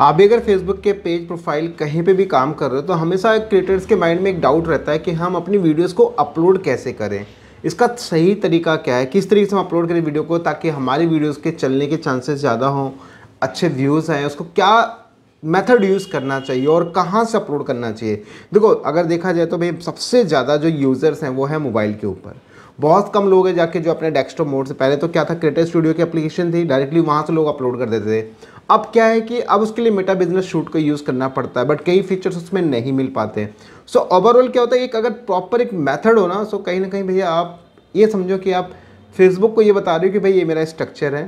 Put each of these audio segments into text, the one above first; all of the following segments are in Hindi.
आप भी अगर फेसबुक के पेज प्रोफाइल कहीं पे भी काम कर रहे हो तो हमेशा क्रिएटर्स के माइंड में एक डाउट रहता है कि हम अपनी वीडियोस को अपलोड कैसे करें इसका सही तरीका क्या है किस तरीके से हम अपलोड करें वीडियो को ताकि हमारी वीडियोस के चलने के चांसेस ज़्यादा हों अच्छे व्यूज़ आए उसको क्या मेथड यूज़ करना चाहिए और कहाँ से अपलोड करना चाहिए देखो अगर देखा जाए तो भाई सबसे ज़्यादा जो यूज़र्स हैं वो है मोबाइल के ऊपर बहुत कम लोग हैं जाके जो अपने डेस्कटॉप मोड से पहले तो क्या था क्रिएटर स्टूडियो की एप्लीकेशन थी डायरेक्टली वहाँ से लोग अपलोड कर देते थे अब क्या है कि अब उसके लिए मेटा बिजनेस शूट को यूज़ करना पड़ता है बट कई फीचर्स उसमें नहीं मिल पाते सो so, ओवरऑल क्या होता है एक अगर प्रॉपर एक मेथड हो ना सो so कहीं ना कहीं भैया आप ये समझो कि आप फेसबुक को ये बता रहे हो कि भाई ये मेरा स्ट्रक्चर है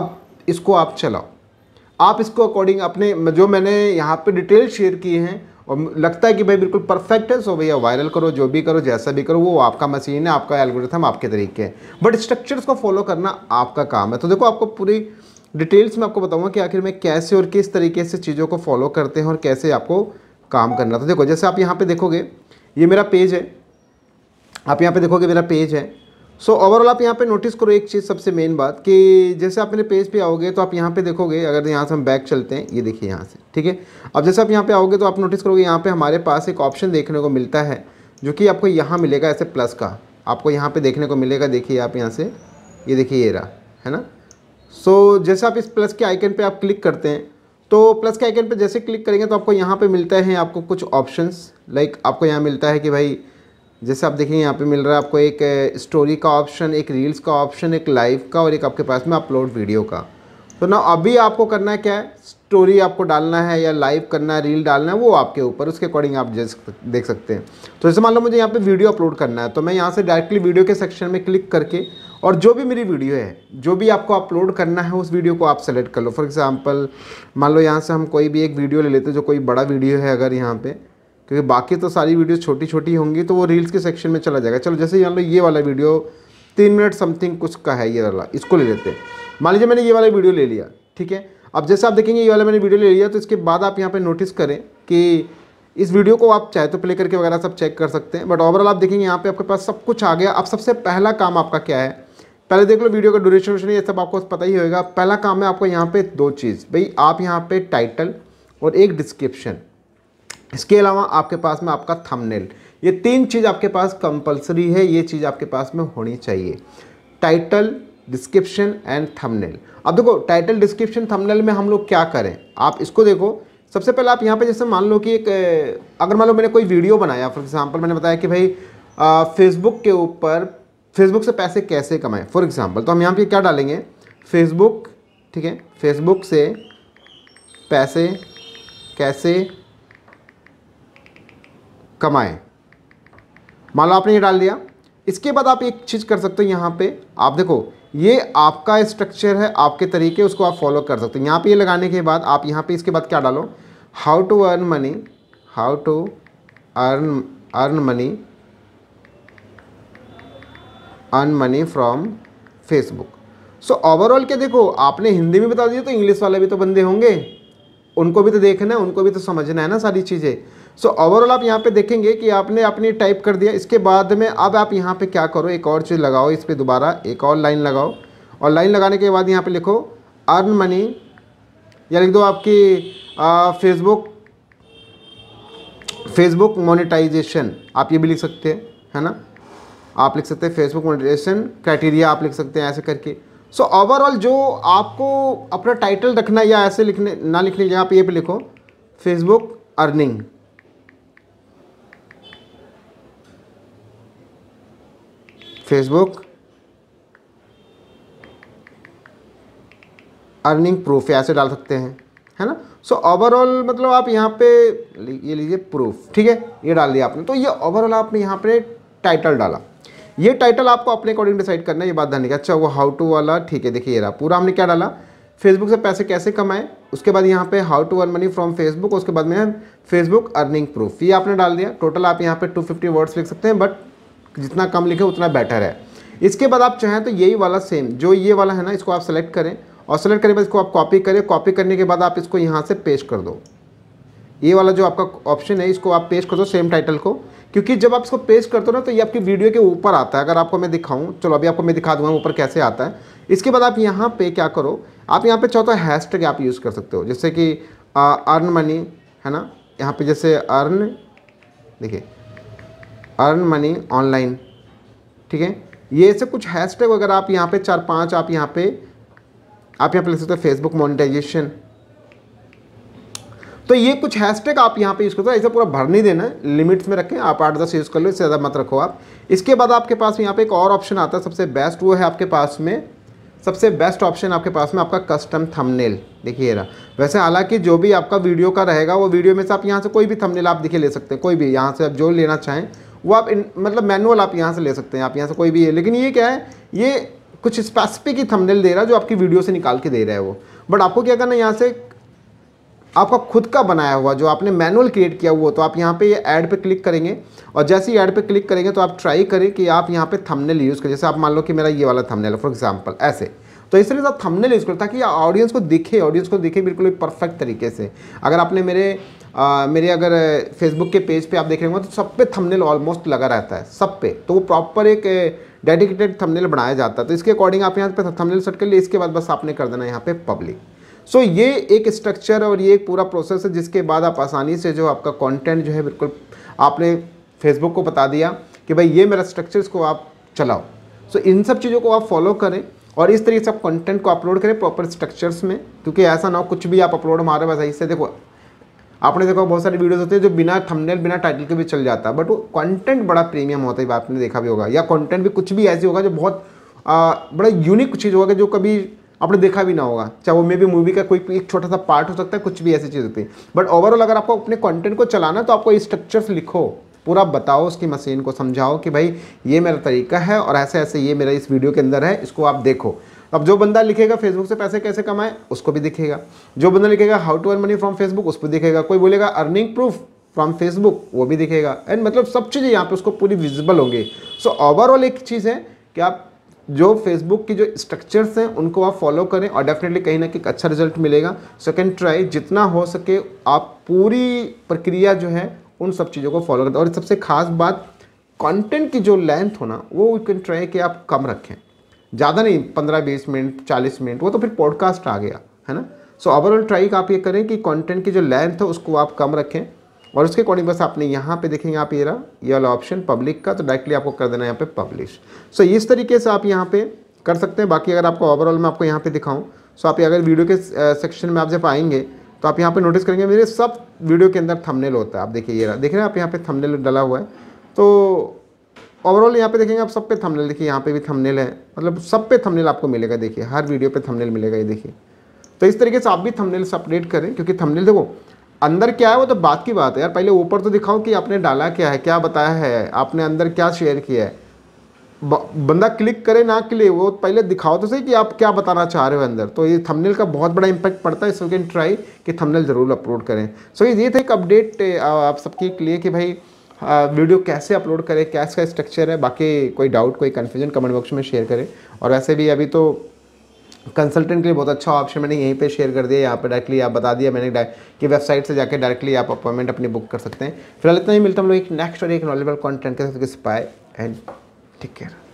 अब इसको आप चलाओ आप इसको अकॉर्डिंग अपने जो मैंने यहाँ पर डिटेल शेयर किए हैं और लगता है कि भाई बिल्कुल परफेक्ट है सो भैया वायरल करो जो भी करो जैसा भी करो वो आपका मशीन है आपका एल्गोरिथम आपके तरीके हैं बट स्ट्रक्चर्स को फॉलो करना आपका काम है तो देखो आपको पूरी डिटेल्स में आपको बताऊंगा कि आखिर में कैसे और किस तरीके से चीज़ों को फॉलो करते हैं और कैसे आपको काम करना था देखो जैसे आप यहाँ पे देखोगे ये मेरा पेज है आप यहाँ पे देखोगे मेरा पेज है सो so, ओवरऑल आप यहाँ पे नोटिस करो एक चीज़ सबसे मेन बात कि जैसे आप मेरे पेज पे आओगे तो आप यहाँ पे देखोगे अगर यहाँ से हम बैक चलते हैं ये देखिए यहाँ से ठीक है अब जैसे आप यहाँ पे आओगे तो आप नोटिस करोगे यहाँ पे हमारे पास एक ऑप्शन देखने को मिलता है जो कि आपको यहाँ मिलेगा ऐसे प्लस का आपको यहाँ पर देखने को मिलेगा देखिए आप यहाँ से ये देखिए ये रहा है ना सो so, जैसे आप इस प्लस के आइकन पे आप क्लिक करते हैं तो प्लस के आइकन पे जैसे क्लिक करेंगे तो आपको यहाँ पे मिलता है आपको कुछ ऑप्शंस लाइक आपको यहाँ मिलता है कि भाई जैसे आप देखेंगे यहाँ पे मिल रहा है आपको एक स्टोरी का ऑप्शन एक रील्स का ऑप्शन एक लाइव का और एक आपके पास में अपलोड वीडियो का तो ना अभी आपको करना है क्या है स्टोरी आपको डालना है या लाइव करना है रील डालना है वो आपके ऊपर उसके अकॉर्डिंग आप देख सकते हैं तो जैसे मान लो मुझे यहाँ पर वीडियो अपलोड करना है तो मैं यहाँ से डायरेक्टली वीडियो के सेक्शन में क्लिक करके और जो भी मेरी वीडियो है जो भी आपको अपलोड करना है उस वीडियो को आप सेलेक्ट कर लो फॉर एग्ज़ाम्पल मान लो यहाँ से हम कोई भी एक वीडियो ले लेते जो कोई बड़ा वीडियो है अगर यहाँ पे क्योंकि बाकी तो सारी वीडियो छोटी छोटी होंगी तो वो रील्स के सेक्शन में चला जाएगा चलो जैसे मान लो ये वाला वीडियो तीन मिनट समथिंग कुछ का है ये वाला इसको ले लेते हैं मान लीजिए मैंने ये वाला वीडियो ले लिया ठीक है अब जैसे आप देखेंगे ये वाला मैंने वीडियो ले लिया तो इसके बाद आप यहाँ पर नोटिस करें कि इस वीडियो को आप चाहे तो प्ले करके वगैरह सब चेक कर सकते हैं बट ओवरऑल आप देखेंगे यहाँ पे आपके पास सब कुछ आ गया अब सबसे पहला काम आपका क्या है पहले देख लो वीडियो का ड्यूरेशन व्यूशन ये सब आपको पता ही होगा पहला काम है आपको यहाँ पे दो चीज़ भाई आप यहाँ पे टाइटल और एक डिस्क्रिप्शन इसके अलावा आपके पास में आपका थंबनेल ये तीन चीज़ आपके पास कंपलसरी है ये चीज़ आपके पास में होनी चाहिए टाइटल डिस्क्रिप्शन एंड थंबनेल अब देखो टाइटल डिस्क्रिप्शन थंबनेल में हम लोग क्या करें आप इसको देखो सबसे पहले आप यहाँ पे जैसे मान लो कि एक अगर मान लो मैंने कोई वीडियो बनाया फॉर एग्जांपल मैंने बताया कि भाई फेसबुक के ऊपर फेसबुक से पैसे कैसे कमाएं फॉर एग्जाम्पल तो हम यहाँ पे क्या डालेंगे फेसबुक ठीक है फेसबुक से पैसे कैसे कमाएं मान लो आपने ये डाल दिया इसके बाद आप एक चीज़ कर सकते हो यहाँ पे आप देखो ये आपका स्ट्रक्चर है आपके तरीके उसको आप फॉलो कर सकते हो यहाँ पे ये लगाने के बाद आप यहाँ पे इसके बाद क्या डालो how to earn money how to earn earn money earn money from Facebook so overall क्या देखो आपने हिंदी में बता दिया तो इंग्लिश वाले भी तो बंदे होंगे उनको भी तो देखना है उनको भी तो समझना है ना सारी चीज़ें सो ओवरऑल आप यहाँ पे देखेंगे कि आपने अपनी टाइप कर दिया इसके बाद में अब आप यहाँ पे क्या करो एक और चीज़ लगाओ इस पर दोबारा एक और लाइन लगाओ और लाइन लगाने के बाद यहाँ पे लिखो अर्न मनी या लिख दो आपकी फेसबुक फेसबुक मोनिटाइजेशन आप ये भी लिख सकते हैं है ना आप लिख सकते हैं फेसबुक मोडिटेशन क्राइटेरिया आप लिख सकते हैं ऐसे करके सो so, ओवरऑल जो आपको अपना टाइटल रखना या ऐसे लिखने ना लिखने जगह आप ये पे लिखो Facebook earning Facebook earning proof ऐसे डाल सकते हैं है ना सो so, ओवरऑल मतलब आप यहाँ पे ये लीजिए प्रूफ ठीक है ये डाल दिया आपने तो ये ओवरऑल आपने यहाँ पे टाइटल डाला ये टाइटल आपको अपने अकॉर्डिंग डिसाइड करना है ये बात ध्यान रखिए अच्छा वो हाउ टू वाला ठीक है देखिए ये रहा पूरा हमने क्या डाला फेसबुक से पैसे कैसे कमाएं उसके बाद यहाँ पे how to earn money from Facebook उसके बाद में फेसबुक अर्निंग प्रूफ ये आपने डाल दिया टोटल आप यहाँ पे 250 वर्ड्स लिख सकते हैं बट जितना कम लिखे उतना बेटर है इसके बाद आप चाहें तो यही वाला सेम जो ये वाला है ना इसको आप सेलेक्ट करें और सेलेक्ट करने के बाद इसको आप कॉपी करें कॉपी करने के बाद आप इसको यहाँ से पेश कर दो ये वाला जो आपका ऑप्शन है इसको आप पेश कर दो सेम टाइटल को क्योंकि जब आप इसको पेस्ट करते हो ना तो ये आपकी वीडियो के ऊपर आता है अगर आपको मैं दिखाऊं चलो अभी आपको मैं दिखा दूंगा ऊपर कैसे आता है इसके बाद आप यहाँ पे क्या करो आप यहाँ पे चाहते तो हैश टैग आप यूज़ कर सकते हो जैसे कि अर्न मनी है ना यहाँ पे जैसे अर्न देखिए अर्न मनी ऑनलाइन ठीक है ये ऐसे कुछ टैग वगैरह आप यहाँ पर चार पाँच आप यहाँ पे आप यहाँ पर लिख सकते हो फेसबुक मोनिटाइजेशन तो ये कुछ हैशटैग आप यहाँ पे यूज़ करते हो ऐसे पूरा भर नहीं देना है लिमिट्स में रखें आप आठ दस यूज़ कर लो इससे ज़्यादा मत रखो आप इसके बाद आपके पास यहाँ पे एक और ऑप्शन आता है सबसे बेस्ट वो है आपके पास में सबसे बेस्ट ऑप्शन आपके पास में आपका कस्टम थंबनेल देखिए रहा वैसे हालांकि जो भी आपका वीडियो का रहेगा वो वीडियो में से आप यहाँ से कोई भी थंबनेल आप देखिए ले सकते हैं कोई भी यहाँ से आप जो लेना चाहें वो आप इन, मतलब मैनुअल आप यहाँ से ले सकते हैं आप यहाँ से कोई भी है लेकिन ये क्या है ये कुछ स्पेसिफिक ही थमनेल दे रहा है जो आपकी वीडियो से निकाल के दे रहा है वो बट आपको क्या करना है यहाँ से आपका खुद का बनाया हुआ जो आपने मैनुअल क्रिएट किया हुआ तो आप यहाँ पे ये ऐड पे क्लिक करेंगे और जैसे ही ऐड पे क्लिक करेंगे तो आप ट्राई करें कि आप यहाँ पे थंबनेल यूज़ करें जैसे आप मान लो कि मेरा ये वाला थंबनेल है फॉर एग्जांपल ऐसे तो इस तरह से आप थंबनेल यूज़ करें ताकि ऑडियंस को दिखे ऑडियंस को दिखे बिल्कुल परफेक्ट तरीके से अगर आपने मेरे आ, मेरे अगर फेसबुक के पेज पे आप देख रहे होंगे तो सब पे थमनेल ऑलमोस्ट लगा रहता है सब पे तो वो प्रॉपर एक डेडिकेटेड थमनेल बनाया जाता है तो इसके अकॉर्डिंग आप यहाँ पे थमनेल सेट कर लिए इसके बाद बस आपने कर देना यहाँ पे पब्लिक सो ये एक स्ट्रक्चर और ये एक पूरा प्रोसेस है जिसके बाद आप आसानी से जो आपका कॉन्टेंट जो है बिल्कुल आपने फेसबुक को बता दिया कि भाई ये मेरा स्ट्रक्चर इसको आप चलाओ सो इन सब चीज़ों को आप फॉलो करें और इस तरीके से आप कंटेंट को अपलोड करें प्रॉपर स्ट्रक्चर्स में क्योंकि ऐसा ना हो कुछ भी आप अपलोड हमारे पास ऐसे देखो आपने देखा बहुत सारे वीडियोस होते हैं जो बिना थंबनेल बिना टाइटल के भी चल जाता है बट वो कंटेंट बड़ा प्रीमियम होता है आपने देखा भी होगा या कंटेंट भी कुछ भी ऐसे होगा जो बहुत आ, बड़ा यूनिक चीज़ होगा जो कभी आपने देखा भी ना होगा चाहे वो मे भी मूवी का कोई एक छोटा सा पार्ट हो सकता है कुछ भी ऐसी चीज़ होती है बट ओवरऑल अगर आपको अपने कंटेंट को चलाना तो आपको स्ट्रक्चर्स लिखो पूरा बताओ उसकी मशीन को समझाओ कि भाई ये मेरा तरीका है और ऐसे ऐसे ये मेरा इस वीडियो के अंदर है इसको आप देखो अब जो बंदा लिखेगा फेसबुक से पैसे कैसे कमाए उसको भी दिखेगा जो बंदा लिखेगा how to earn money from Facebook उस पर दिखेगा कोई बोलेगा अर्निंग प्रूफ फ्रॉम फेसबुक वो भी दिखेगा एंड मतलब सब चीज़ें यहाँ पे उसको पूरी विजिबल होंगी सो ओवरऑल एक चीज़ है कि आप जो फेसबुक की जो स्ट्रक्चर्स हैं उनको आप फॉलो करें और डेफिनेटली कहीं ना कहीं अच्छा रिजल्ट मिलेगा सेकेंड ट्राई जितना हो सके आप पूरी प्रक्रिया जो है उन सब चीज़ों को फॉलो करते और सबसे खास बात कंटेंट की जो लेंथ होना वो यू कैन ट्राई कि आप कम रखें ज़्यादा नहीं पंद्रह बीस मिनट चालीस मिनट वो तो फिर पॉडकास्ट आ गया है ना सो ओवरऑल ट्राई आप ये करें कि कंटेंट की जो लेंथ है उसको आप कम रखें और उसके अकॉर्डिंग बस आपने यहाँ पे देखेंगे आप ये रहा ये वाला ऑप्शन पब्लिक का तो डायरेक्टली आपको कर देना है यहाँ पे पब्लिश सो so, इस तरीके से आप यहाँ पे कर सकते हैं बाकी अगर आपको ओवरऑल मैं आपको यहाँ पे दिखाऊं सो so, आप अगर वीडियो के सेक्शन में आप जब आएंगे तो आप यहाँ पे नोटिस करेंगे मेरे सब वीडियो के अंदर थमनेल होता है आप देखिए ये रहा देख रहे हैं आप यहाँ पे थमनेल डला हुआ है तो ओवरऑल यहाँ पे देखेंगे आप सब पे थमनेल देखिए यहाँ पर भी थमनेल है मतलब सब पे थमनेल आपको मिलेगा देखिए हर वीडियो पर थमनेल मिलेगा ये देखिए तो इस तरीके से आप भी से अपडेट करें क्योंकि थमनेल देखो अंदर क्या है वो तो बात की बात है यार पहले ऊपर तो दिखाओ कि आपने डाला क्या है क्या बताया है आपने अंदर क्या शेयर किया है बंदा क्लिक करे ना क्लिक वो पहले दिखाओ तो सही कि आप क्या बताना चाह रहे हो अंदर तो ये थंबनेल का बहुत बड़ा इम्पैक्ट पड़ता है सो कैन ट्राई कि थंबनेल ज़रूर अपलोड करें सो so, ये थे एक अपडेट आप सबके लिए कि भाई वीडियो कैसे अपलोड करें कैसा स्ट्रक्चर है बाकी कोई डाउट कोई कन्फ्यूजन कमेंट बॉक्स में शेयर करें और वैसे भी अभी तो कंसल्टेंट के लिए बहुत अच्छा ऑप्शन मैंने यहीं पे शेयर कर दिया यहाँ पे डायरेक्टली आप बता दिया मैंने कि वेबसाइट से जाकर डायरेक्टली आप अपॉइंटमेंट अपनी बुक कर सकते हैं फिलहाल इतना ही मिलता हम लोग एक नेक्स्ट और एक नॉलेबल कॉन्टेंट के साथ बाय एंड टेक केयर